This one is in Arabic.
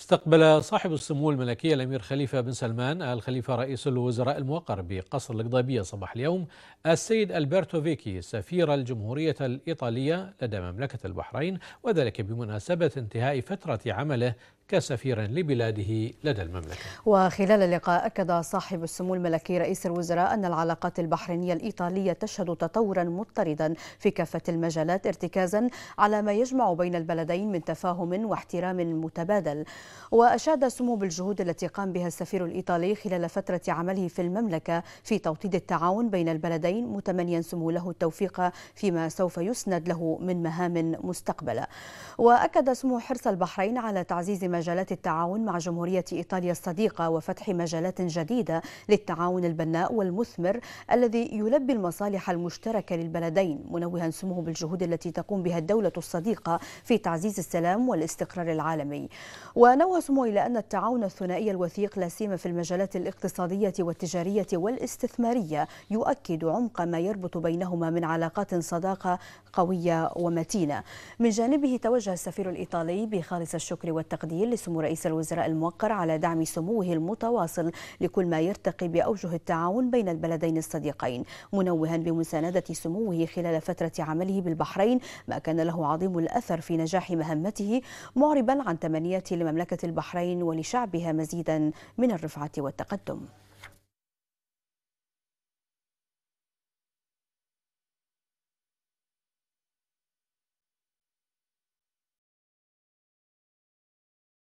استقبل صاحب السمو الملكي الأمير خليفة بن سلمان آل خليفة رئيس الوزراء الموقر بقصر القضيبية صباح اليوم السيد ألبرتو فيكي سفير الجمهورية الإيطالية لدى مملكة البحرين وذلك بمناسبة انتهاء فترة عمله كسفير لبلاده لدى المملكة وخلال اللقاء أكد صاحب السمو الملكي رئيس الوزراء أن العلاقات البحرينية الإيطالية تشهد تطورا مضطردا في كافة المجالات ارتكازا على ما يجمع بين البلدين من تفاهم واحترام متبادل وأشاد سمو بالجهود التي قام بها السفير الإيطالي خلال فترة عمله في المملكة في توطيد التعاون بين البلدين متمنيا سمو له التوفيق فيما سوف يسند له من مهام مستقبله. وأكد سمو حرص البحرين على تعزيز مجال مجالات التعاون مع جمهورية إيطاليا الصديقة وفتح مجالات جديدة للتعاون البناء والمثمر الذي يلبي المصالح المشتركة للبلدين منوها سموه بالجهود التي تقوم بها الدولة الصديقة في تعزيز السلام والاستقرار العالمي ونوه سموه إلى أن التعاون الثنائي الوثيق لا سيما في المجالات الاقتصادية والتجارية والاستثمارية يؤكد عمق ما يربط بينهما من علاقات صداقة قوية ومتينة من جانبه توجه السفير الإيطالي بخالص الشكر والتقدير الجميل لسمو رئيس الوزراء الموقر على دعم سموه المتواصل لكل ما يرتقي بأوجه التعاون بين البلدين الصديقين منوها بمساندة سموه خلال فترة عمله بالبحرين ما كان له عظيم الأثر في نجاح مهمته معربا عن تمنيات لمملكة البحرين ولشعبها مزيدا من الرفعة والتقدم